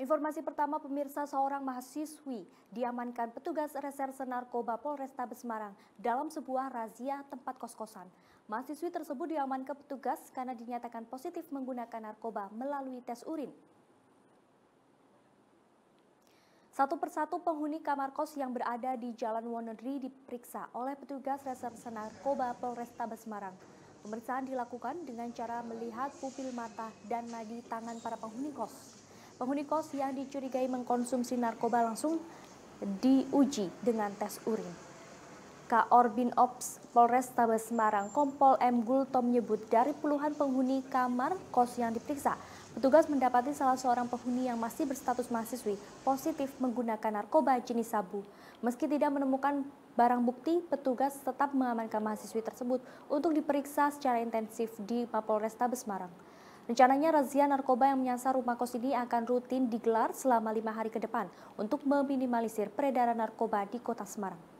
Informasi pertama pemirsa seorang mahasiswi diamankan petugas reserse narkoba Polrestabes Semarang dalam sebuah razia tempat kos-kosan. Mahasiswi tersebut diamankan petugas karena dinyatakan positif menggunakan narkoba melalui tes urin. Satu persatu penghuni kamar kos yang berada di Jalan Wonodri diperiksa oleh petugas reserse narkoba Polrestabes Semarang. Pemeriksaan dilakukan dengan cara melihat pupil mata dan nadi tangan para penghuni kos. Penghuni kos yang dicurigai mengkonsumsi narkoba langsung diuji dengan tes urin. Kaorbin Ops Polres Tabes Semarang Kompol M Gultom menyebut dari puluhan penghuni kamar kos yang diperiksa, petugas mendapati salah seorang penghuni yang masih berstatus mahasiswi positif menggunakan narkoba jenis sabu. Meski tidak menemukan barang bukti, petugas tetap mengamankan mahasiswi tersebut untuk diperiksa secara intensif di Mapolres Tabes Semarang. Rencananya razia narkoba yang menyasar rumah kos ini akan rutin digelar selama lima hari ke depan untuk meminimalisir peredaran narkoba di kota Semarang.